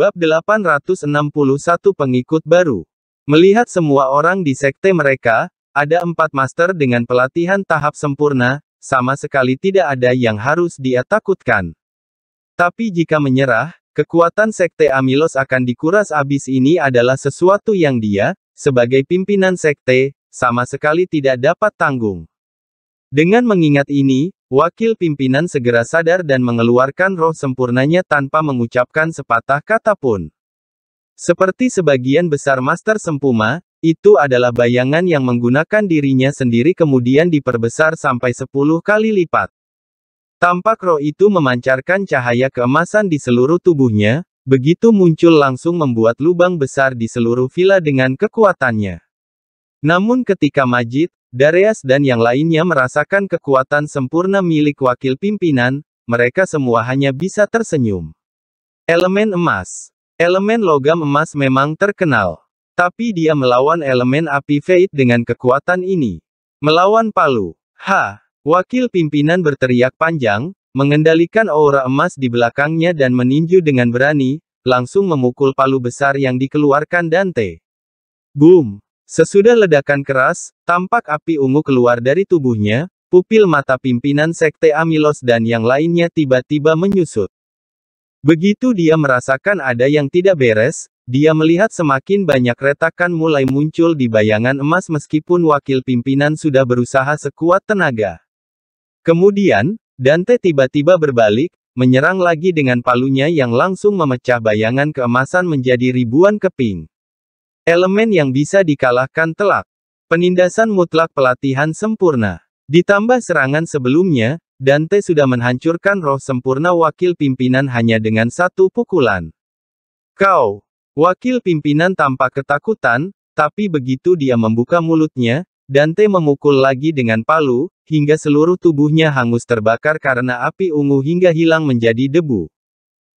Bab 861 Pengikut Baru Melihat semua orang di sekte mereka, ada empat master dengan pelatihan tahap sempurna, sama sekali tidak ada yang harus dia takutkan. Tapi jika menyerah, kekuatan sekte Amilos akan dikuras abis ini adalah sesuatu yang dia, sebagai pimpinan sekte, sama sekali tidak dapat tanggung. Dengan mengingat ini, Wakil pimpinan segera sadar dan mengeluarkan roh sempurnanya tanpa mengucapkan sepatah kata pun. Seperti sebagian besar Master Sempuma, itu adalah bayangan yang menggunakan dirinya sendiri kemudian diperbesar sampai 10 kali lipat. Tampak roh itu memancarkan cahaya keemasan di seluruh tubuhnya, begitu muncul langsung membuat lubang besar di seluruh villa dengan kekuatannya. Namun ketika Majid, Darius dan yang lainnya merasakan kekuatan sempurna milik wakil pimpinan, mereka semua hanya bisa tersenyum. Elemen emas. Elemen logam emas memang terkenal. Tapi dia melawan elemen api Fate dengan kekuatan ini. Melawan Palu. Ha! Wakil pimpinan berteriak panjang, mengendalikan aura emas di belakangnya dan meninju dengan berani, langsung memukul palu besar yang dikeluarkan Dante. Boom! Sesudah ledakan keras, tampak api ungu keluar dari tubuhnya, pupil mata pimpinan Sekte Amilos dan yang lainnya tiba-tiba menyusut. Begitu dia merasakan ada yang tidak beres, dia melihat semakin banyak retakan mulai muncul di bayangan emas meskipun wakil pimpinan sudah berusaha sekuat tenaga. Kemudian, Dante tiba-tiba berbalik, menyerang lagi dengan palunya yang langsung memecah bayangan keemasan menjadi ribuan keping. Elemen yang bisa dikalahkan telak. Penindasan mutlak pelatihan sempurna. Ditambah serangan sebelumnya, Dante sudah menghancurkan roh sempurna wakil pimpinan hanya dengan satu pukulan. Kau, wakil pimpinan tampak ketakutan, tapi begitu dia membuka mulutnya, Dante memukul lagi dengan palu, hingga seluruh tubuhnya hangus terbakar karena api ungu hingga hilang menjadi debu.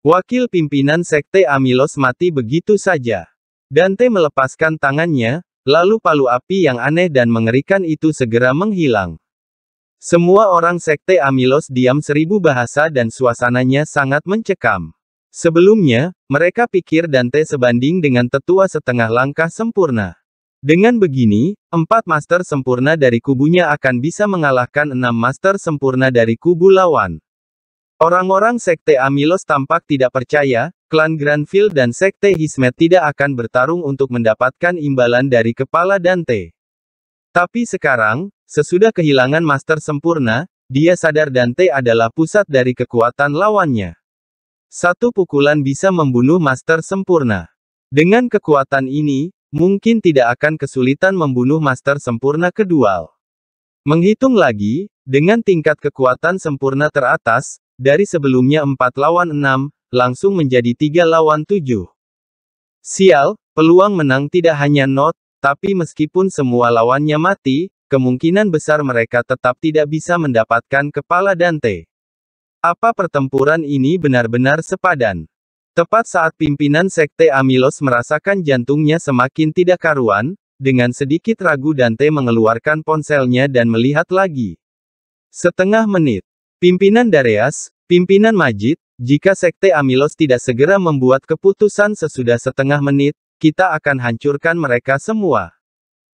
Wakil pimpinan Sekte Amilos mati begitu saja. Dante melepaskan tangannya, lalu palu api yang aneh dan mengerikan itu segera menghilang. Semua orang sekte Amilos diam seribu bahasa dan suasananya sangat mencekam. Sebelumnya, mereka pikir Dante sebanding dengan tetua setengah langkah sempurna. Dengan begini, empat master sempurna dari kubunya akan bisa mengalahkan enam master sempurna dari kubu lawan. Orang-orang sekte Amilos tampak tidak percaya, Klan Granville dan Sekte Hismet tidak akan bertarung untuk mendapatkan imbalan dari kepala Dante. Tapi sekarang, sesudah kehilangan master sempurna, dia sadar Dante adalah pusat dari kekuatan lawannya. Satu pukulan bisa membunuh master sempurna. Dengan kekuatan ini, mungkin tidak akan kesulitan membunuh master sempurna kedua. Menghitung lagi, dengan tingkat kekuatan sempurna teratas, dari sebelumnya 4 lawan 6, langsung menjadi 3 lawan 7. Sial, peluang menang tidak hanya Not, tapi meskipun semua lawannya mati, kemungkinan besar mereka tetap tidak bisa mendapatkan kepala Dante. Apa pertempuran ini benar-benar sepadan? Tepat saat pimpinan Sekte Amilos merasakan jantungnya semakin tidak karuan, dengan sedikit ragu Dante mengeluarkan ponselnya dan melihat lagi. Setengah menit. Pimpinan Dareas, pimpinan Majid, jika Sekte Amilos tidak segera membuat keputusan sesudah setengah menit, kita akan hancurkan mereka semua.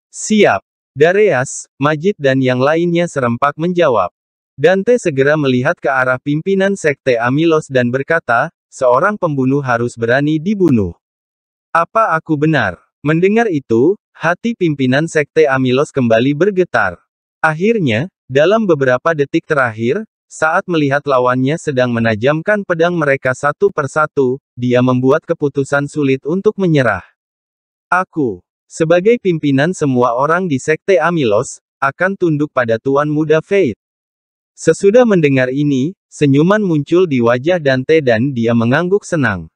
Siap. Dareas, Majid dan yang lainnya serempak menjawab. Dante segera melihat ke arah pimpinan Sekte Amilos dan berkata, seorang pembunuh harus berani dibunuh. Apa aku benar? Mendengar itu, hati pimpinan Sekte Amilos kembali bergetar. Akhirnya, dalam beberapa detik terakhir, saat melihat lawannya sedang menajamkan pedang mereka satu persatu, dia membuat keputusan sulit untuk menyerah. Aku, sebagai pimpinan semua orang di Sekte Amilos, akan tunduk pada Tuan Muda Faith. Sesudah mendengar ini, senyuman muncul di wajah Dante dan dia mengangguk senang.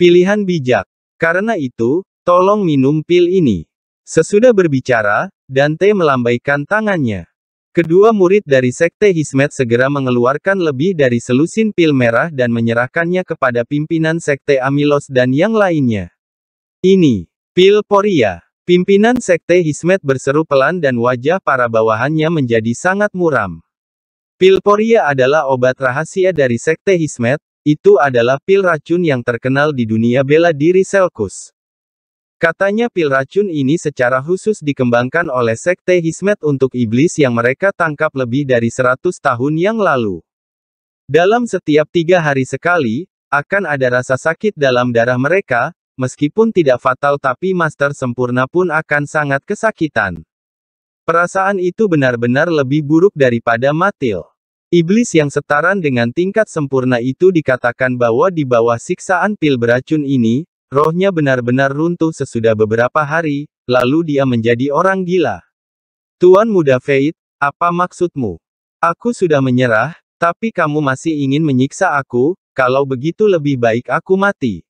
Pilihan bijak. Karena itu, tolong minum pil ini. Sesudah berbicara, Dante melambaikan tangannya. Kedua murid dari Sekte Hizmet segera mengeluarkan lebih dari selusin pil merah dan menyerahkannya kepada pimpinan Sekte Amilos dan yang lainnya. Ini, pil Poria. Pimpinan Sekte Hizmet berseru pelan dan wajah para bawahannya menjadi sangat muram. Pil Poria adalah obat rahasia dari Sekte Hizmet, itu adalah pil racun yang terkenal di dunia bela diri Selkus. Katanya pil racun ini secara khusus dikembangkan oleh Sekte Hismet untuk iblis yang mereka tangkap lebih dari 100 tahun yang lalu. Dalam setiap tiga hari sekali, akan ada rasa sakit dalam darah mereka, meskipun tidak fatal tapi master sempurna pun akan sangat kesakitan. Perasaan itu benar-benar lebih buruk daripada matil. Iblis yang setaran dengan tingkat sempurna itu dikatakan bahwa di bawah siksaan pil beracun ini, Rohnya benar-benar runtuh sesudah beberapa hari, lalu dia menjadi orang gila. Tuan muda Faith, apa maksudmu? Aku sudah menyerah, tapi kamu masih ingin menyiksa aku, kalau begitu lebih baik aku mati.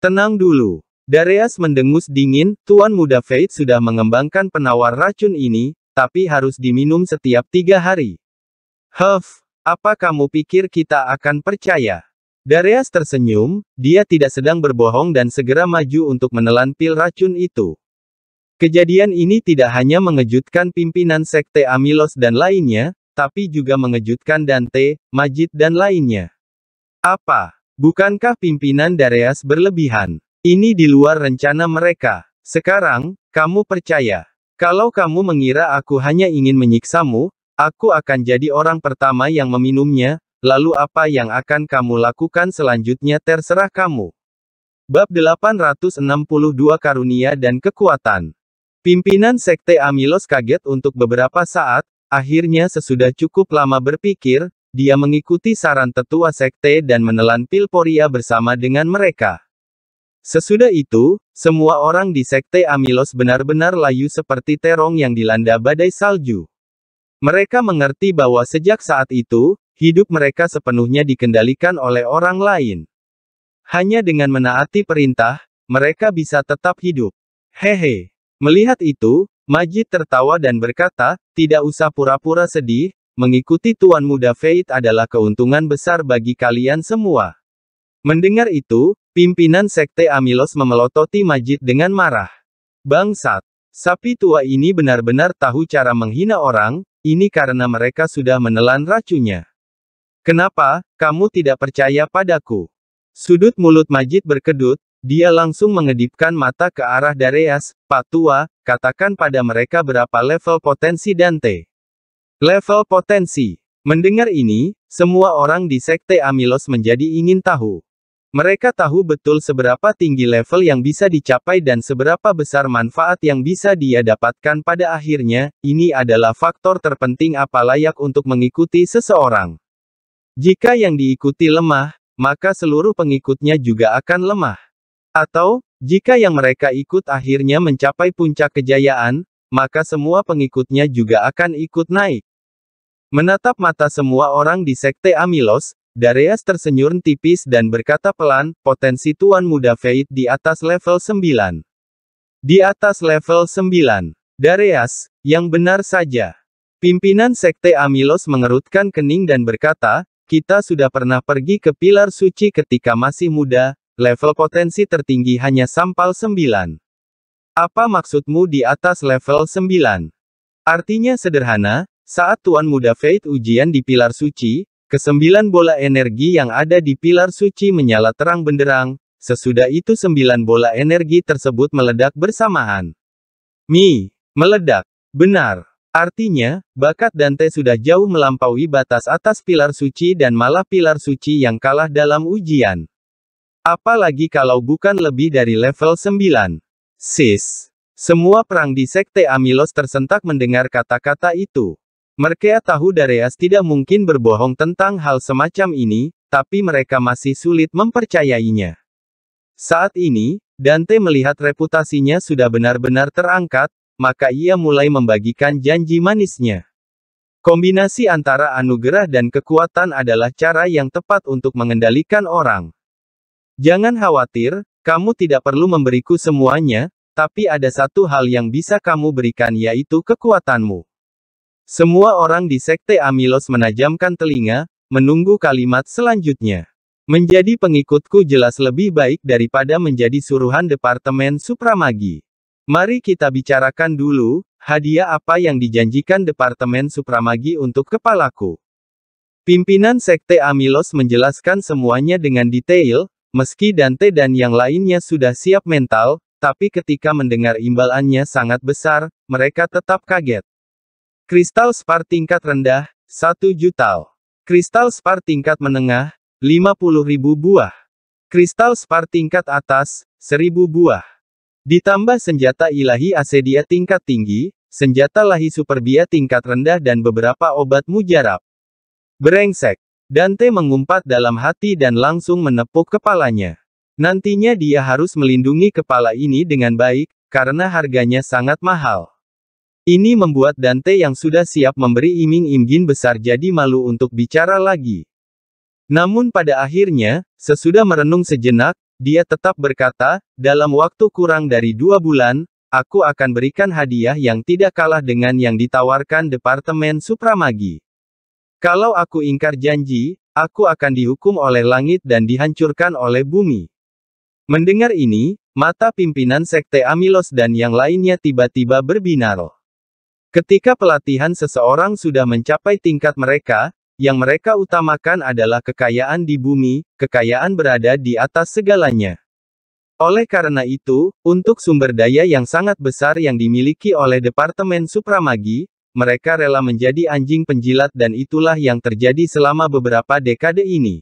Tenang dulu. Darius mendengus dingin, Tuan muda Faith sudah mengembangkan penawar racun ini, tapi harus diminum setiap tiga hari. Huff, apa kamu pikir kita akan percaya? Dareas tersenyum, dia tidak sedang berbohong dan segera maju untuk menelan pil racun itu. Kejadian ini tidak hanya mengejutkan pimpinan sekte Amilos dan lainnya, tapi juga mengejutkan Dante, Majid dan lainnya. Apa? Bukankah pimpinan Dareas berlebihan? Ini di luar rencana mereka. Sekarang, kamu percaya. Kalau kamu mengira aku hanya ingin menyiksamu, aku akan jadi orang pertama yang meminumnya, Lalu apa yang akan kamu lakukan selanjutnya terserah kamu. Bab 862 Karunia dan Kekuatan Pimpinan Sekte Amilos kaget untuk beberapa saat, akhirnya sesudah cukup lama berpikir, dia mengikuti saran tetua sekte dan menelan pil poria bersama dengan mereka. Sesudah itu, semua orang di sekte Amilos benar-benar layu seperti terong yang dilanda badai salju. Mereka mengerti bahwa sejak saat itu, hidup mereka sepenuhnya dikendalikan oleh orang lain. Hanya dengan menaati perintah, mereka bisa tetap hidup. Hehe. Melihat itu, Majid tertawa dan berkata, tidak usah pura-pura sedih, mengikuti Tuan Muda Feit adalah keuntungan besar bagi kalian semua. Mendengar itu, pimpinan Sekte Amilos memelototi Majid dengan marah. Bangsat, Sapi tua ini benar-benar tahu cara menghina orang, ini karena mereka sudah menelan racunnya. Kenapa, kamu tidak percaya padaku? Sudut mulut Majid berkedut, dia langsung mengedipkan mata ke arah Dareas, Pak Tua, katakan pada mereka berapa level potensi Dante. Level potensi. Mendengar ini, semua orang di Sekte Amilos menjadi ingin tahu. Mereka tahu betul seberapa tinggi level yang bisa dicapai dan seberapa besar manfaat yang bisa dia dapatkan pada akhirnya, ini adalah faktor terpenting apa layak untuk mengikuti seseorang. Jika yang diikuti lemah, maka seluruh pengikutnya juga akan lemah. Atau, jika yang mereka ikut akhirnya mencapai puncak kejayaan, maka semua pengikutnya juga akan ikut naik. Menatap mata semua orang di sekte Amilos, Dareas tersenyum tipis dan berkata pelan, potensi tuan muda Fate di atas level 9. Di atas level 9. Dareas, yang benar saja. Pimpinan Sekte Amilos mengerutkan kening dan berkata, kita sudah pernah pergi ke pilar suci ketika masih muda, level potensi tertinggi hanya sampal 9. Apa maksudmu di atas level 9? Artinya sederhana, saat Tuan Muda Fate ujian di Pilar Suci, Kesembilan bola energi yang ada di pilar suci menyala terang benderang, sesudah itu sembilan bola energi tersebut meledak bersamaan. Mi, meledak, benar. Artinya, bakat Dante sudah jauh melampaui batas atas pilar suci dan malah pilar suci yang kalah dalam ujian. Apalagi kalau bukan lebih dari level 9. Sis. Semua perang di Sekte Amilos tersentak mendengar kata-kata itu. Mereka tahu Dareas tidak mungkin berbohong tentang hal semacam ini, tapi mereka masih sulit mempercayainya. Saat ini, Dante melihat reputasinya sudah benar-benar terangkat, maka ia mulai membagikan janji manisnya. Kombinasi antara anugerah dan kekuatan adalah cara yang tepat untuk mengendalikan orang. Jangan khawatir, kamu tidak perlu memberiku semuanya, tapi ada satu hal yang bisa kamu berikan yaitu kekuatanmu. Semua orang di sekte Amilos menajamkan telinga, menunggu kalimat selanjutnya. Menjadi pengikutku jelas lebih baik daripada menjadi suruhan Departemen Supramagi. Mari kita bicarakan dulu, hadiah apa yang dijanjikan Departemen Supramagi untuk kepalaku. Pimpinan Sekte Amilos menjelaskan semuanya dengan detail, meski Dante dan yang lainnya sudah siap mental, tapi ketika mendengar imbalannya sangat besar, mereka tetap kaget. Kristal spar tingkat rendah, 1 juta. Kristal spar tingkat menengah, ribu buah. Kristal spar tingkat atas, 1000 buah. Ditambah senjata ilahi asedia tingkat tinggi, senjata lahi superbia tingkat rendah dan beberapa obat mujarab. Berengsek, Dante mengumpat dalam hati dan langsung menepuk kepalanya. Nantinya dia harus melindungi kepala ini dengan baik, karena harganya sangat mahal. Ini membuat Dante yang sudah siap memberi iming-iming besar jadi malu untuk bicara lagi. Namun pada akhirnya, sesudah merenung sejenak, dia tetap berkata, dalam waktu kurang dari dua bulan, aku akan berikan hadiah yang tidak kalah dengan yang ditawarkan Departemen Supramagi. Kalau aku ingkar janji, aku akan dihukum oleh langit dan dihancurkan oleh bumi. Mendengar ini, mata pimpinan Sekte Amilos dan yang lainnya tiba-tiba berbinar. Ketika pelatihan seseorang sudah mencapai tingkat mereka, yang mereka utamakan adalah kekayaan di bumi, kekayaan berada di atas segalanya. Oleh karena itu, untuk sumber daya yang sangat besar yang dimiliki oleh Departemen Supramagi, mereka rela menjadi anjing penjilat dan itulah yang terjadi selama beberapa dekade ini.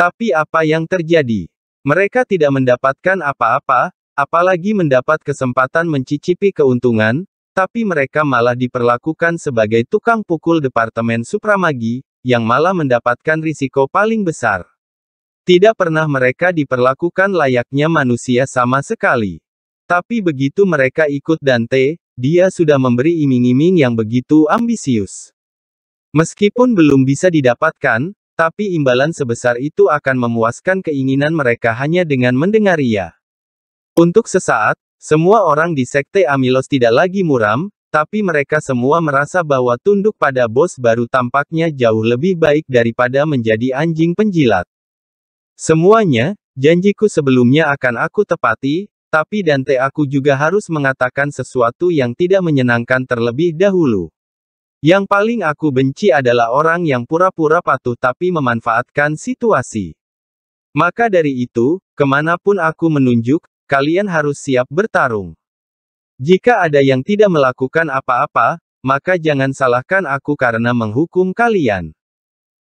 Tapi apa yang terjadi? Mereka tidak mendapatkan apa-apa, apalagi mendapat kesempatan mencicipi keuntungan, tapi mereka malah diperlakukan sebagai tukang pukul Departemen Supramagi, yang malah mendapatkan risiko paling besar. Tidak pernah mereka diperlakukan layaknya manusia sama sekali. Tapi begitu mereka ikut Dante, dia sudah memberi iming-iming yang begitu ambisius. Meskipun belum bisa didapatkan, tapi imbalan sebesar itu akan memuaskan keinginan mereka hanya dengan mendengar ia. Untuk sesaat, semua orang di sekte Amilos tidak lagi muram, tapi mereka semua merasa bahwa tunduk pada bos baru tampaknya jauh lebih baik daripada menjadi anjing penjilat. Semuanya, janjiku sebelumnya akan aku tepati, tapi Dante aku juga harus mengatakan sesuatu yang tidak menyenangkan terlebih dahulu. Yang paling aku benci adalah orang yang pura-pura patuh tapi memanfaatkan situasi. Maka dari itu, kemanapun aku menunjuk, kalian harus siap bertarung. Jika ada yang tidak melakukan apa-apa, maka jangan salahkan aku karena menghukum kalian.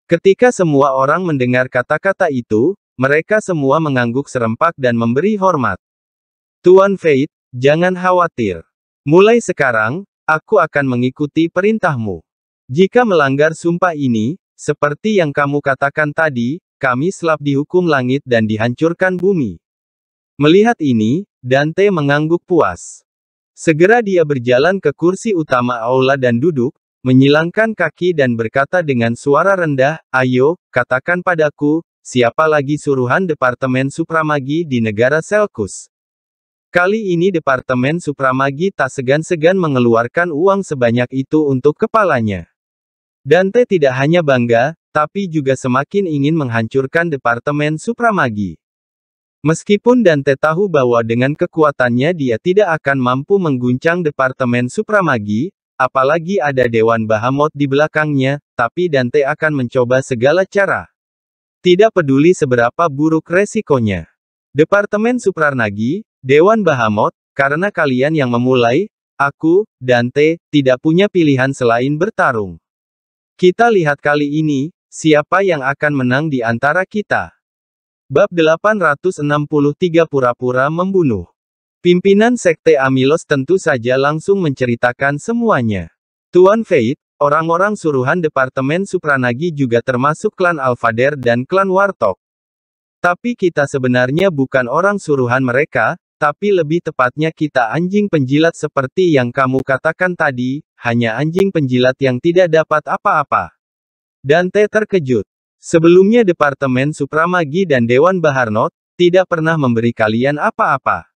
Ketika semua orang mendengar kata-kata itu, mereka semua mengangguk serempak dan memberi hormat. Tuan Fate, jangan khawatir. Mulai sekarang, aku akan mengikuti perintahmu. Jika melanggar sumpah ini, seperti yang kamu katakan tadi, kami selap dihukum langit dan dihancurkan bumi. Melihat ini, Dante mengangguk puas. Segera dia berjalan ke kursi utama aula dan duduk, menyilangkan kaki dan berkata dengan suara rendah, Ayo, katakan padaku, siapa lagi suruhan Departemen Supramagi di negara Selkus? Kali ini Departemen Supramagi tak segan-segan mengeluarkan uang sebanyak itu untuk kepalanya. Dante tidak hanya bangga, tapi juga semakin ingin menghancurkan Departemen Supramagi. Meskipun Dante tahu bahwa dengan kekuatannya dia tidak akan mampu mengguncang Departemen Supramagi, apalagi ada Dewan Bahamot di belakangnya, tapi Dante akan mencoba segala cara. Tidak peduli seberapa buruk resikonya. Departemen Supranagi, Dewan Bahamot, karena kalian yang memulai, aku, Dante, tidak punya pilihan selain bertarung. Kita lihat kali ini, siapa yang akan menang di antara kita. Bab 863 Pura-pura membunuh. Pimpinan Sekte Amilos tentu saja langsung menceritakan semuanya. Tuan Faith, orang-orang suruhan Departemen Supranagi juga termasuk klan Alfader dan klan Wartok. Tapi kita sebenarnya bukan orang suruhan mereka, tapi lebih tepatnya kita anjing penjilat seperti yang kamu katakan tadi, hanya anjing penjilat yang tidak dapat apa-apa. Dante terkejut. Sebelumnya Departemen Supramagi dan Dewan Baharno, tidak pernah memberi kalian apa-apa.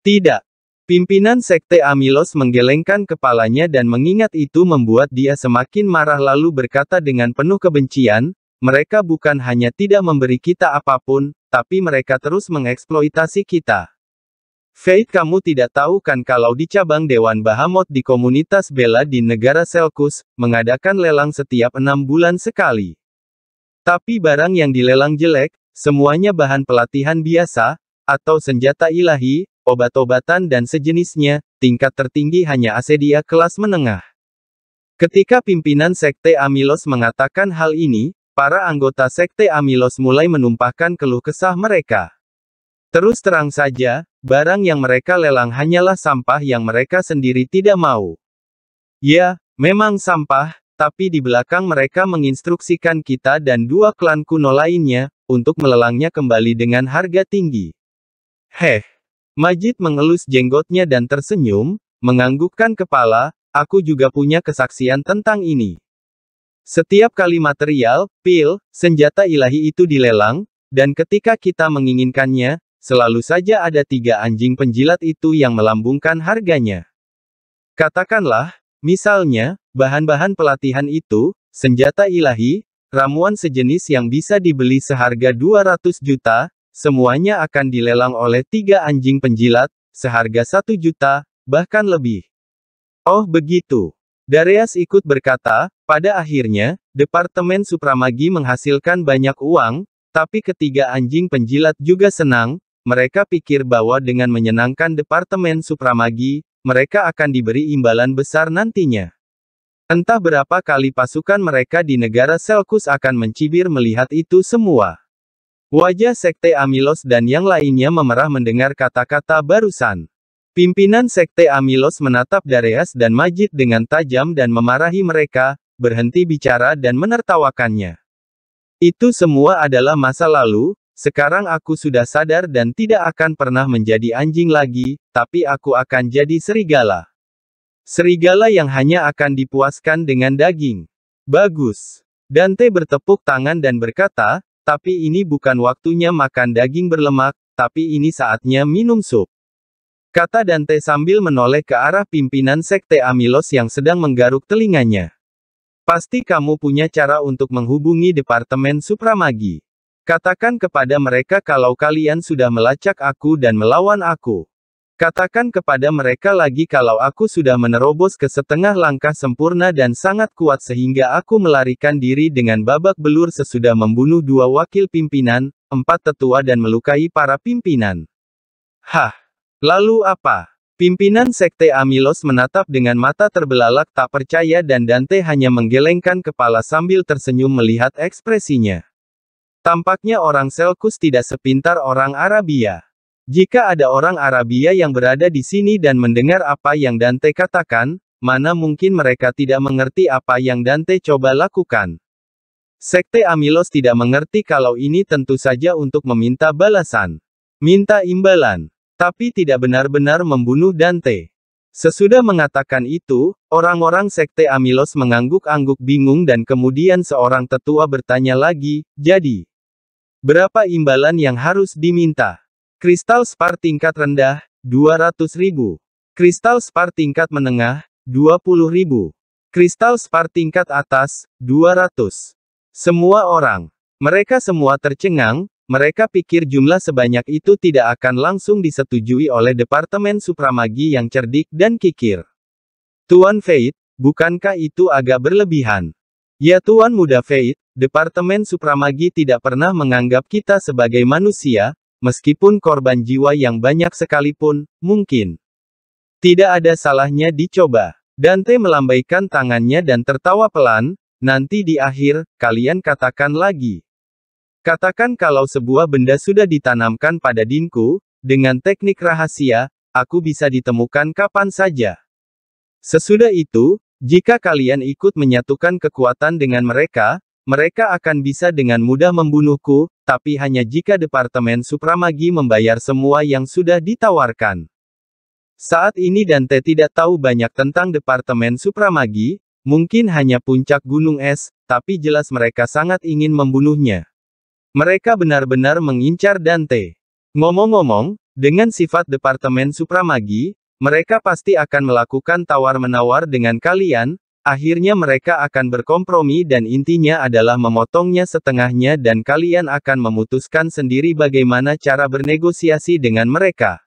Tidak. Pimpinan Sekte Amilos menggelengkan kepalanya dan mengingat itu membuat dia semakin marah lalu berkata dengan penuh kebencian, mereka bukan hanya tidak memberi kita apapun, tapi mereka terus mengeksploitasi kita. Faith kamu tidak tahu kan kalau di cabang Dewan Bahamut di komunitas bela di negara Selkus, mengadakan lelang setiap enam bulan sekali. Tapi barang yang dilelang jelek, semuanya bahan pelatihan biasa, atau senjata ilahi, obat-obatan dan sejenisnya, tingkat tertinggi hanya asedia kelas menengah. Ketika pimpinan Sekte Amilos mengatakan hal ini, para anggota Sekte Amilos mulai menumpahkan keluh kesah mereka. Terus terang saja, barang yang mereka lelang hanyalah sampah yang mereka sendiri tidak mau. Ya, memang sampah, tapi di belakang mereka menginstruksikan kita dan dua klan kuno lainnya, untuk melelangnya kembali dengan harga tinggi. Heh. Majid mengelus jenggotnya dan tersenyum, menganggukkan kepala, aku juga punya kesaksian tentang ini. Setiap kali material, pil, senjata ilahi itu dilelang, dan ketika kita menginginkannya, selalu saja ada tiga anjing penjilat itu yang melambungkan harganya. Katakanlah, Misalnya, bahan-bahan pelatihan itu, senjata ilahi, ramuan sejenis yang bisa dibeli seharga 200 juta, semuanya akan dilelang oleh tiga anjing penjilat, seharga 1 juta, bahkan lebih. Oh begitu. Darius ikut berkata, pada akhirnya, Departemen Supramagi menghasilkan banyak uang, tapi ketiga anjing penjilat juga senang, mereka pikir bahwa dengan menyenangkan Departemen Supramagi, mereka akan diberi imbalan besar nantinya. Entah berapa kali pasukan mereka di negara Selkus akan mencibir melihat itu semua. Wajah Sekte Amilos dan yang lainnya memerah mendengar kata-kata barusan. Pimpinan Sekte Amilos menatap Dareas dan Majid dengan tajam dan memarahi mereka, berhenti bicara dan menertawakannya. Itu semua adalah masa lalu, sekarang aku sudah sadar dan tidak akan pernah menjadi anjing lagi, tapi aku akan jadi serigala. Serigala yang hanya akan dipuaskan dengan daging. Bagus. Dante bertepuk tangan dan berkata, tapi ini bukan waktunya makan daging berlemak, tapi ini saatnya minum sup. Kata Dante sambil menoleh ke arah pimpinan sekte Amilos yang sedang menggaruk telinganya. Pasti kamu punya cara untuk menghubungi Departemen Supramagi. Katakan kepada mereka kalau kalian sudah melacak aku dan melawan aku. Katakan kepada mereka lagi kalau aku sudah menerobos ke setengah langkah sempurna dan sangat kuat sehingga aku melarikan diri dengan babak belur sesudah membunuh dua wakil pimpinan, empat tetua dan melukai para pimpinan. Hah! Lalu apa? Pimpinan Sekte Amilos menatap dengan mata terbelalak tak percaya dan Dante hanya menggelengkan kepala sambil tersenyum melihat ekspresinya. Tampaknya orang Selkus tidak sepintar orang Arabia. Jika ada orang Arabia yang berada di sini dan mendengar apa yang Dante katakan, mana mungkin mereka tidak mengerti apa yang Dante coba lakukan. Sekte Amilos tidak mengerti kalau ini tentu saja untuk meminta balasan. Minta imbalan. Tapi tidak benar-benar membunuh Dante. Sesudah mengatakan itu, orang-orang sekte Amilos mengangguk-angguk bingung dan kemudian seorang tetua bertanya lagi, jadi, Berapa imbalan yang harus diminta? Kristal spar tingkat rendah, 200.000. Kristal spar tingkat menengah, 20.000. Kristal spar tingkat atas, 200. Semua orang. Mereka semua tercengang, mereka pikir jumlah sebanyak itu tidak akan langsung disetujui oleh Departemen Supramagi yang cerdik dan kikir. Tuan Faith, bukankah itu agak berlebihan? Ya Tuan Muda Faith, Departemen Supramagi tidak pernah menganggap kita sebagai manusia, meskipun korban jiwa yang banyak sekalipun, mungkin. Tidak ada salahnya dicoba. Dante melambaikan tangannya dan tertawa pelan, nanti di akhir, kalian katakan lagi. Katakan kalau sebuah benda sudah ditanamkan pada dinku, dengan teknik rahasia, aku bisa ditemukan kapan saja. Sesudah itu, jika kalian ikut menyatukan kekuatan dengan mereka, mereka akan bisa dengan mudah membunuhku, tapi hanya jika Departemen Supramagi membayar semua yang sudah ditawarkan. Saat ini Dante tidak tahu banyak tentang Departemen Supramagi, mungkin hanya puncak gunung es, tapi jelas mereka sangat ingin membunuhnya. Mereka benar-benar mengincar Dante. Ngomong-ngomong, dengan sifat Departemen Supramagi, mereka pasti akan melakukan tawar-menawar dengan kalian, Akhirnya mereka akan berkompromi dan intinya adalah memotongnya setengahnya dan kalian akan memutuskan sendiri bagaimana cara bernegosiasi dengan mereka.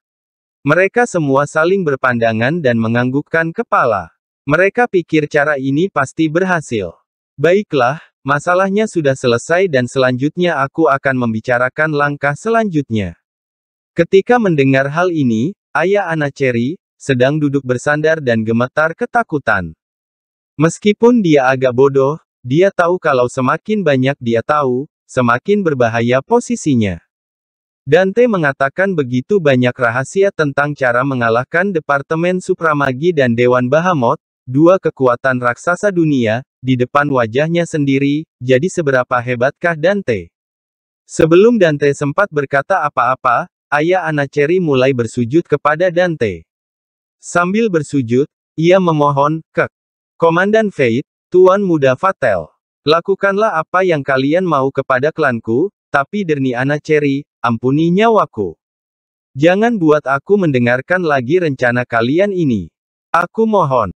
Mereka semua saling berpandangan dan menganggukkan kepala. Mereka pikir cara ini pasti berhasil. Baiklah, masalahnya sudah selesai dan selanjutnya aku akan membicarakan langkah selanjutnya. Ketika mendengar hal ini, ayah anak Cherry sedang duduk bersandar dan gemetar ketakutan. Meskipun dia agak bodoh, dia tahu kalau semakin banyak dia tahu, semakin berbahaya posisinya. Dante mengatakan begitu banyak rahasia tentang cara mengalahkan Departemen Supramagi dan Dewan Bahamut, dua kekuatan raksasa dunia, di depan wajahnya sendiri, jadi seberapa hebatkah Dante? Sebelum Dante sempat berkata apa-apa, ayah Anaceri mulai bersujud kepada Dante. Sambil bersujud, ia memohon, kek, Komandan Fate, Tuan Muda Fatel, lakukanlah apa yang kalian mau kepada klanku, tapi Ana Cherry, ampuni nyawaku. Jangan buat aku mendengarkan lagi rencana kalian ini. Aku mohon.